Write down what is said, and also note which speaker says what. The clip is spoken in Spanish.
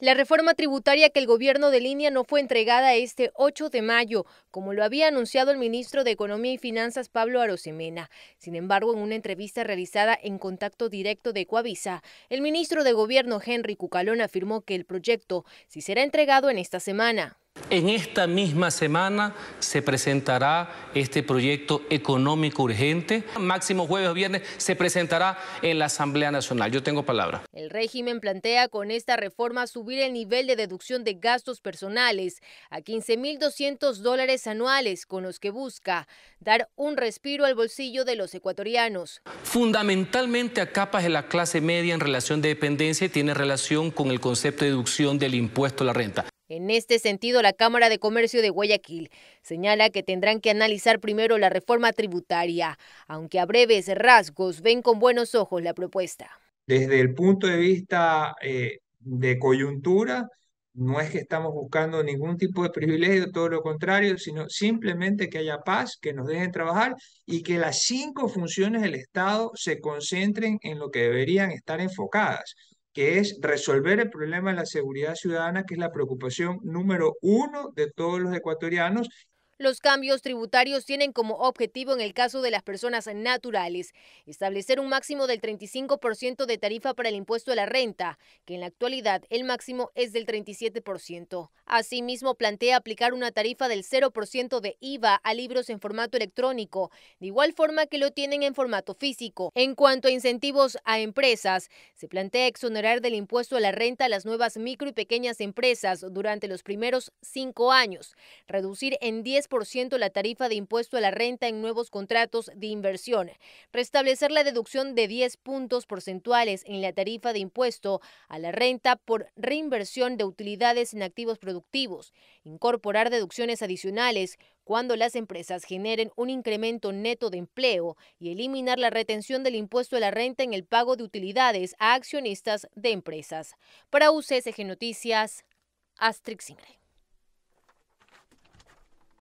Speaker 1: La reforma tributaria que el gobierno de línea no fue entregada este 8 de mayo, como lo había anunciado el ministro de Economía y Finanzas Pablo Arosemena. Sin embargo, en una entrevista realizada en contacto directo de Coavisa, el ministro de Gobierno Henry Cucalón afirmó que el proyecto sí será entregado en esta semana.
Speaker 2: En esta misma semana se presentará este proyecto económico urgente. Máximo jueves o viernes se presentará en la Asamblea Nacional. Yo tengo palabra.
Speaker 1: El régimen plantea con esta reforma subir el nivel de deducción de gastos personales a 15.200 dólares anuales, con los que busca dar un respiro al bolsillo de los ecuatorianos.
Speaker 2: Fundamentalmente a capas de la clase media en relación de dependencia tiene relación con el concepto de deducción del impuesto a la renta.
Speaker 1: En este sentido, la Cámara de Comercio de Guayaquil señala que tendrán que analizar primero la reforma tributaria, aunque a breves rasgos ven con buenos ojos la propuesta.
Speaker 3: Desde el punto de vista eh, de coyuntura, no es que estamos buscando ningún tipo de privilegio, todo lo contrario, sino simplemente que haya paz, que nos dejen trabajar y que las cinco funciones del Estado se concentren en lo que deberían estar enfocadas que es resolver el problema de la seguridad ciudadana, que es la preocupación número uno de todos los ecuatorianos
Speaker 1: los cambios tributarios tienen como objetivo, en el caso de las personas naturales, establecer un máximo del 35% de tarifa para el impuesto a la renta, que en la actualidad el máximo es del 37%. Asimismo, plantea aplicar una tarifa del 0% de IVA a libros en formato electrónico, de igual forma que lo tienen en formato físico. En cuanto a incentivos a empresas, se plantea exonerar del impuesto a la renta a las nuevas micro y pequeñas empresas durante los primeros cinco años, reducir en 10 ciento la tarifa de impuesto a la renta en nuevos contratos de inversión, restablecer la deducción de 10 puntos porcentuales en la tarifa de impuesto a la renta por reinversión de utilidades en activos productivos, incorporar deducciones adicionales cuando las empresas generen un incremento neto de empleo y eliminar la retención del impuesto a la renta en el pago de utilidades a accionistas de empresas. Para UCSG Noticias, Astrid